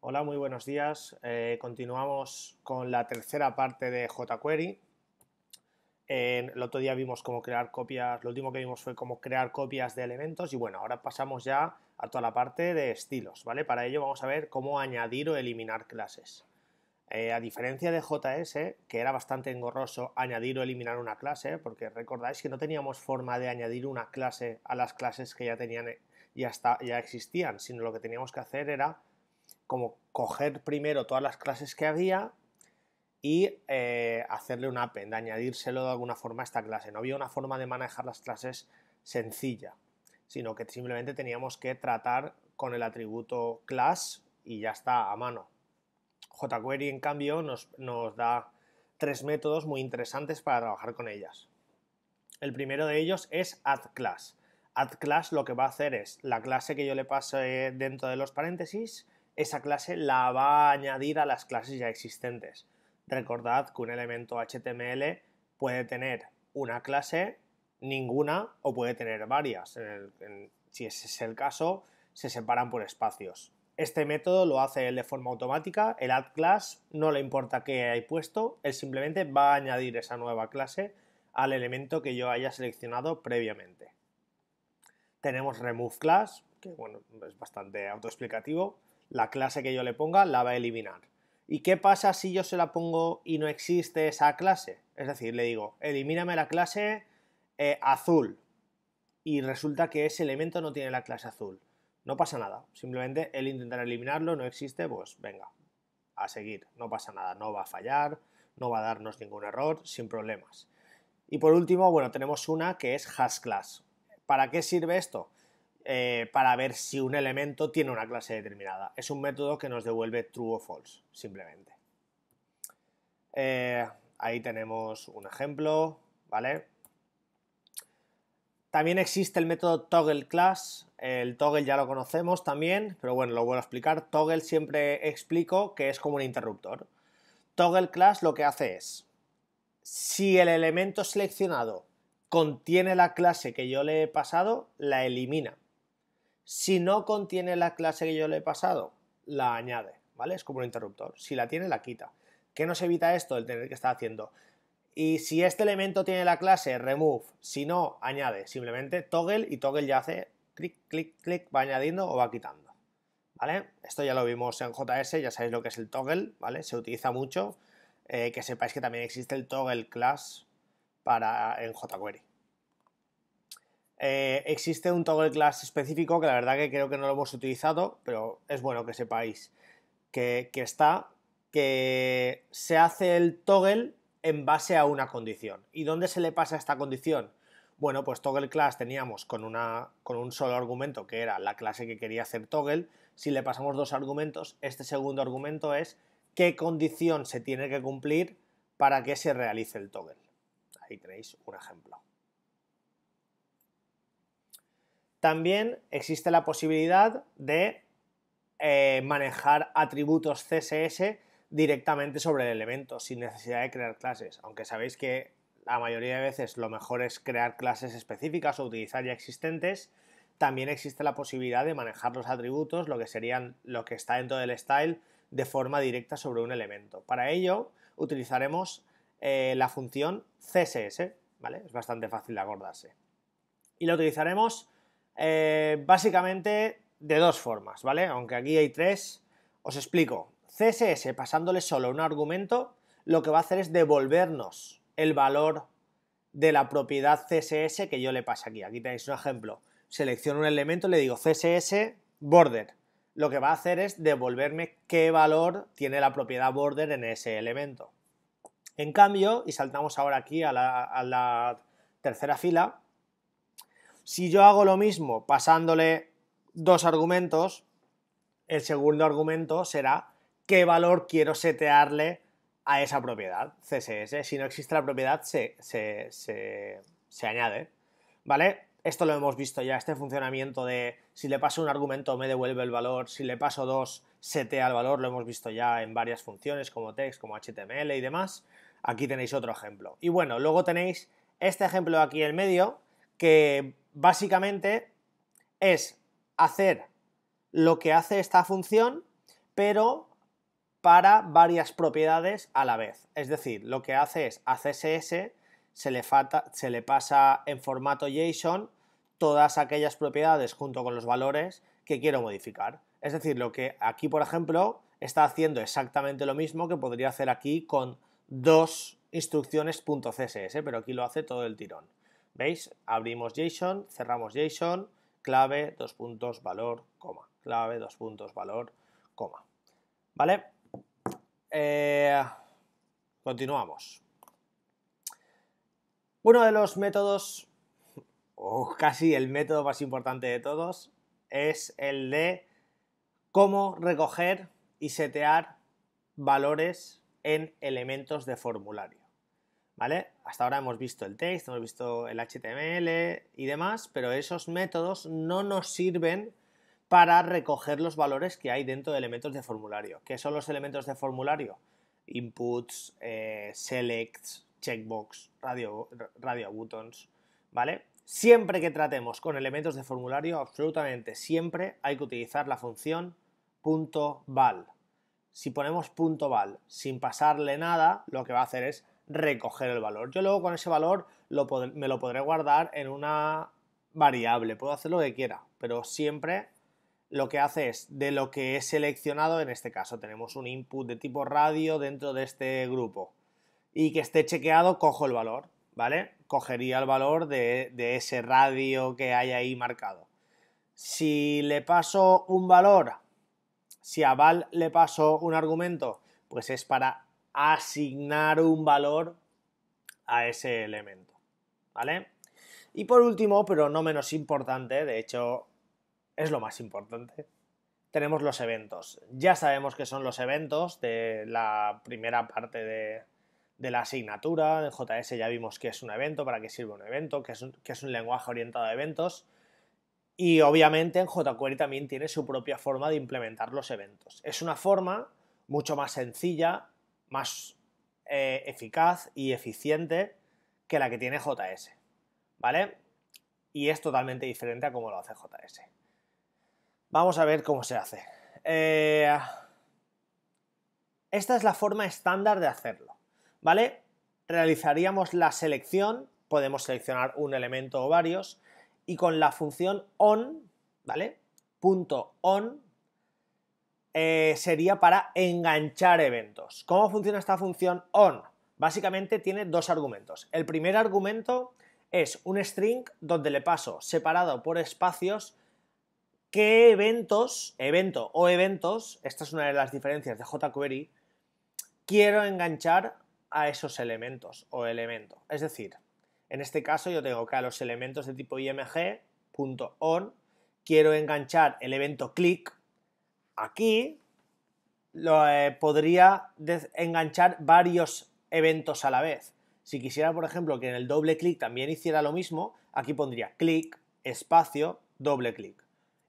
Hola, muy buenos días. Eh, continuamos con la tercera parte de jQuery. En, el otro día vimos cómo crear copias, lo último que vimos fue cómo crear copias de elementos y bueno, ahora pasamos ya a toda la parte de estilos, ¿vale? Para ello vamos a ver cómo añadir o eliminar clases. Eh, a diferencia de JS, que era bastante engorroso añadir o eliminar una clase, porque recordáis que no teníamos forma de añadir una clase a las clases que ya, tenían, eh, y hasta ya existían, sino lo que teníamos que hacer era como coger primero todas las clases que había y eh, hacerle un append, añadírselo de alguna forma a esta clase. No había una forma de manejar las clases sencilla, sino que simplemente teníamos que tratar con el atributo class y ya está a mano. jQuery, en cambio, nos, nos da tres métodos muy interesantes para trabajar con ellas. El primero de ellos es addClass. AddClass lo que va a hacer es la clase que yo le pase dentro de los paréntesis, esa clase la va a añadir a las clases ya existentes. Recordad que un elemento HTML puede tener una clase, ninguna o puede tener varias. si ese es el caso, se separan por espacios. Este método lo hace él de forma automática, el addClass class no le importa qué hay puesto, él simplemente va a añadir esa nueva clase al elemento que yo haya seleccionado previamente. Tenemos removeClass, class, que bueno, es bastante autoexplicativo la clase que yo le ponga la va a eliminar. ¿Y qué pasa si yo se la pongo y no existe esa clase? Es decir, le digo, elimíname la clase eh, azul y resulta que ese elemento no tiene la clase azul. No pasa nada, simplemente él intentará eliminarlo, no existe, pues venga, a seguir, no pasa nada, no va a fallar, no va a darnos ningún error, sin problemas. Y por último, bueno, tenemos una que es hasClass. ¿Para qué sirve esto? Eh, para ver si un elemento tiene una clase determinada. Es un método que nos devuelve true o false, simplemente. Eh, ahí tenemos un ejemplo, ¿vale? También existe el método toggle class. El toggle ya lo conocemos también, pero bueno, lo vuelvo a explicar. Toggle siempre explico que es como un interruptor. Toggle class lo que hace es, si el elemento seleccionado contiene la clase que yo le he pasado, la elimina. Si no contiene la clase que yo le he pasado, la añade, ¿vale? Es como un interruptor. Si la tiene, la quita. ¿Qué nos evita esto? El tener que estar haciendo. Y si este elemento tiene la clase remove, si no, añade. Simplemente toggle y toggle ya hace clic, clic, clic, va añadiendo o va quitando. ¿Vale? Esto ya lo vimos en JS, ya sabéis lo que es el toggle, ¿vale? Se utiliza mucho. Eh, que sepáis que también existe el toggle class para, en jQuery. Eh, existe un toggle class específico que la verdad que creo que no lo hemos utilizado, pero es bueno que sepáis que, está, que se hace el toggle en base a una condición. ¿Y dónde se le pasa esta condición? Bueno, pues toggle class teníamos con un solo argumento que era la clase que quería hacer toggle. Si le pasamos dos argumentos, este segundo argumento es qué condición se tiene que cumplir para que se realice el toggle. Ahí tenéis un ejemplo. También existe la posibilidad de eh, manejar atributos CSS directamente sobre el elemento sin necesidad de crear clases, aunque sabéis que la mayoría de veces lo mejor es crear clases específicas o utilizar ya existentes. También existe la posibilidad de manejar los atributos, lo que serían lo que está dentro del style, de forma directa sobre un elemento. Para ello utilizaremos eh, la función CSS, ¿vale? Es bastante fácil de acordarse. Y la utilizaremos eh, básicamente de dos formas, ¿vale? Aunque aquí hay tres, os explico. CSS, pasándole solo un argumento, lo que va a hacer es devolvernos el valor de la propiedad CSS que yo le pase aquí. Aquí tenéis un ejemplo. Selecciono un elemento, le digo CSS border. Lo que va a hacer es devolverme qué valor tiene la propiedad border en ese elemento. En cambio, y saltamos ahora aquí a la tercera fila, si yo hago lo mismo pasándole dos argumentos, el segundo argumento será qué valor quiero setearle a esa propiedad, CSS. Si no existe la propiedad, se, añade. ¿Vale? Esto lo hemos visto ya, este funcionamiento de si le paso un argumento me devuelve el valor, si le paso dos setea el valor, lo hemos visto ya en varias funciones como text, como HTML y demás. Aquí tenéis otro ejemplo. Y bueno, luego tenéis este ejemplo aquí en medio que básicamente es hacer lo que hace esta función, pero para varias propiedades a la vez. Es decir, lo que hace es a CSS se le, se le pasa en formato JSON todas aquellas propiedades junto con los valores que quiero modificar. Es decir, lo que aquí, por ejemplo, está haciendo exactamente lo mismo que podría hacer aquí con dos instrucciones .css, pero aquí lo hace todo el tirón. ¿Veis? Abrimos JSON, cerramos JSON, clave, dos puntos, valor, coma. Clave, dos puntos, valor, coma. ¿Vale? Eh, continuamos. Uno de los métodos, o casi el método más importante de todos, es el de cómo recoger y setear valores en elementos de formulario. ¿Vale? Hasta ahora hemos visto el text, hemos visto el HTML y demás, pero esos métodos no nos sirven para recoger los valores que hay dentro de elementos de formulario. ¿Qué son los elementos de formulario? Inputs, eh, selects, checkbox, radio, radio buttons, ¿vale? Siempre que tratemos con elementos de formulario, absolutamente siempre hay que utilizar la función punto .val. Si ponemos punto .val sin pasarle nada, lo que va a hacer es recoger el valor. Yo luego con ese valor me lo podré guardar en una variable, puedo hacer lo que quiera, pero siempre lo que hace es de lo que he seleccionado, en este caso tenemos un input de tipo radio dentro de este grupo y que esté chequeado, cojo el valor, ¿vale? Cogería el valor de, de ese radio que hay ahí marcado. Si le paso un valor, si a val le paso un argumento, pues es para asignar un valor a ese elemento. ¿Vale? Y por último, pero no menos importante, de hecho es lo más importante, tenemos los eventos. Ya sabemos que son los eventos de la primera parte de, de la asignatura. En JS ya vimos que es un evento, para qué sirve un evento, que es es un lenguaje orientado a eventos. Y obviamente en jQuery también tiene su propia forma de implementar los eventos. Es una forma mucho más sencilla más eh, eficaz y eficiente que la que tiene JS, ¿vale? Y es totalmente diferente a cómo lo hace JS. Vamos a ver cómo se hace. Eh, esta es la forma estándar de hacerlo, ¿vale? Realizaríamos la selección, podemos seleccionar un elemento o varios, y con la función on, ¿vale? Punto on eh, sería para enganchar eventos. ¿Cómo funciona esta función on? Básicamente tiene dos argumentos. El primer argumento es un string donde le paso separado por espacios qué eventos, evento o eventos, esta es una de las diferencias de jQuery, quiero enganchar a esos elementos o elemento. Es decir, en este caso yo tengo que a los elementos de tipo img.on, quiero enganchar el evento click Aquí lo, eh, podría enganchar varios eventos a la vez. Si quisiera, por ejemplo, que en el doble clic también hiciera lo mismo, aquí pondría clic, espacio, doble clic.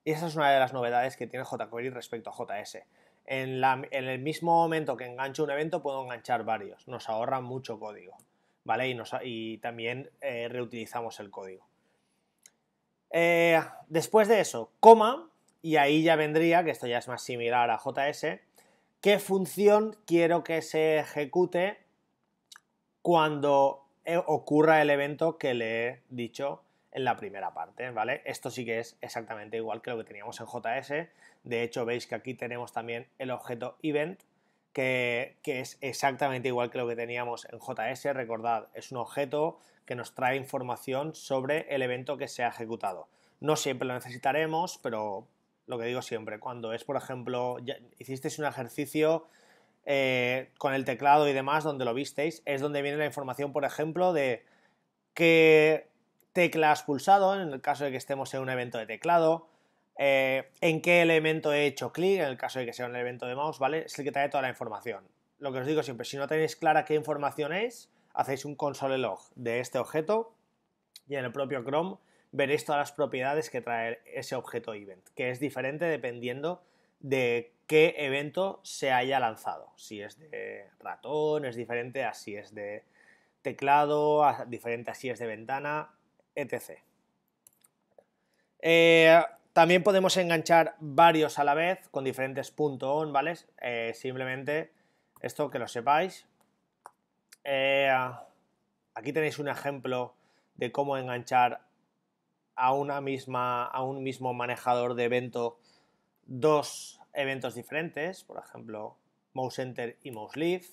Y esa es una de las novedades que tiene jQuery respecto a JS. En, el mismo momento que engancho un evento puedo enganchar varios. Nos ahorra mucho código, ¿vale? Y, también eh, reutilizamos el código. Eh, después de eso, coma, y ahí ya vendría, que esto ya es más similar a JS, qué función quiero que se ejecute cuando eh, ocurra el evento que le he dicho en la primera parte, ¿vale? Esto sí que es exactamente igual que lo que teníamos en JS. De hecho, veis que aquí tenemos también el objeto event, que, que, es exactamente igual que lo que teníamos en JS. Recordad, es un objeto que nos trae información sobre el evento que se ha ejecutado. No siempre lo necesitaremos, pero lo que digo siempre, cuando es, por ejemplo, hicisteis un ejercicio eh, con el teclado y demás, donde lo visteis, es donde viene la información, por ejemplo, de qué tecla has pulsado, en el caso de que estemos en un evento de teclado, eh, en qué elemento he hecho clic, en el caso de que sea un evento de mouse, ¿vale? Es el que trae toda la información. Lo que os digo siempre, si no tenéis clara qué información es, hacéis un console log de este objeto y en el propio Chrome veréis todas las propiedades que trae ese objeto event, que es diferente dependiendo de qué evento se haya lanzado. Si es de ratón, es diferente a si es de teclado, diferente a si es de ventana, etc. Eh, también podemos enganchar varios a la vez con diferentes punto .on, ¿vale? Eh, simplemente esto que lo sepáis. Eh, aquí tenéis un ejemplo de cómo enganchar a, una misma, a un mismo manejador de evento dos eventos diferentes, por ejemplo, mouse enter y mouse leave.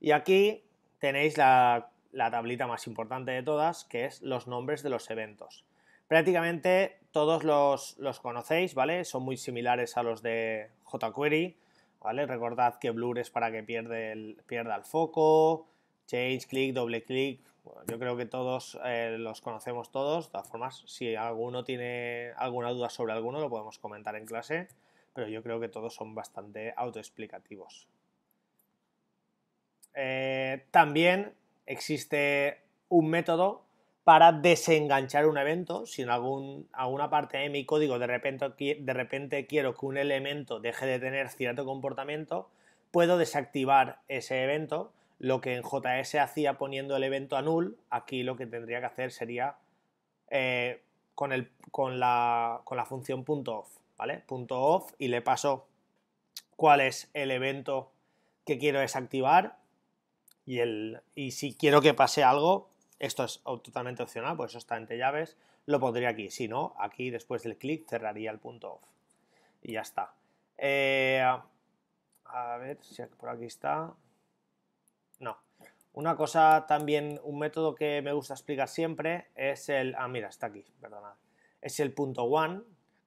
Y aquí tenéis la, tablita más importante de todas, que es los nombres de los eventos. Prácticamente todos los, conocéis, ¿vale? Son muy similares a los de jQuery, ¿vale? Recordad que blur es para que pierda el, el foco, change, click, doble click yo creo que todos eh, los conocemos todos. De todas formas, si alguno tiene alguna duda sobre alguno, lo podemos comentar en clase, pero yo creo que todos son bastante autoexplicativos. Eh, también existe un método para desenganchar un evento. Si en algún, alguna parte de mi código de repente quiero que un elemento deje de tener cierto comportamiento, puedo desactivar ese evento lo que en JS hacía poniendo el evento a null, aquí lo que tendría que hacer sería eh, con, con, la, función punto .off, ¿vale? Punto .off y le paso cuál es el evento que quiero desactivar y, el, y si quiero que pase algo, esto es totalmente opcional, pues eso está entre llaves, lo pondría aquí. Si no, aquí después del clic cerraría el punto off. Y ya está. Eh, a ver si por aquí está. No. Una cosa también, un método que me gusta explicar siempre es el. Ah, mira, está aquí, perdona. Es el punto one,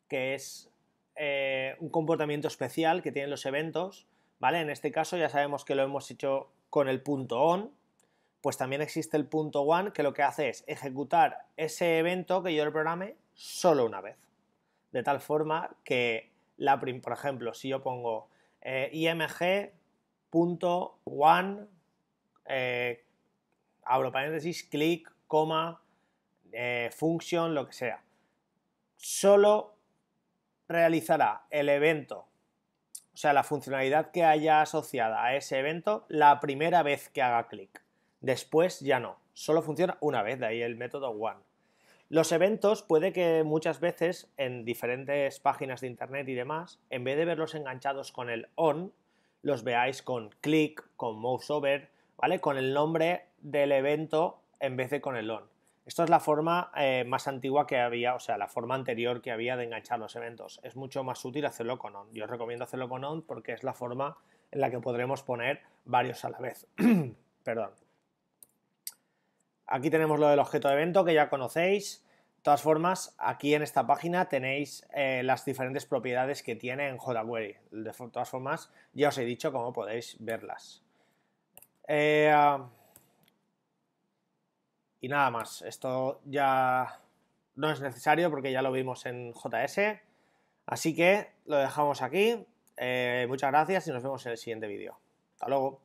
que es eh, un comportamiento especial que tienen los eventos, ¿vale? En este caso ya sabemos que lo hemos hecho con el punto on, pues también existe el punto one que lo que hace es ejecutar ese evento que yo le programe solo una vez. De tal forma que, la por ejemplo, si yo pongo eh, img.one eh, abro paréntesis, clic, coma, función, eh, function, lo que sea. Solo realizará el evento, o sea, la funcionalidad que haya asociada a ese evento la primera vez que haga clic. Después ya no, solo funciona una vez, de ahí el método one. Los eventos puede que muchas veces en diferentes páginas de internet y demás, en vez de verlos enganchados con el on, los veáis con click, con mouse over, ¿vale? Con el nombre del evento en vez de con el on. Esto es la forma eh, más antigua que había, o sea, la forma anterior que había de enganchar los eventos. Es mucho más útil hacerlo con on. Yo os recomiendo hacerlo con on porque es la forma en la que podremos poner varios a la vez. Perdón. Aquí tenemos lo del objeto de evento que ya conocéis. De todas formas, aquí en esta página tenéis eh, las diferentes propiedades que tiene en jQuery. De todas formas, ya os he dicho cómo podéis verlas. Eh, um, y nada más, esto ya no es necesario porque ya lo vimos en JS. Así que lo dejamos aquí. Eh, muchas gracias y nos vemos en el siguiente vídeo. Hasta luego.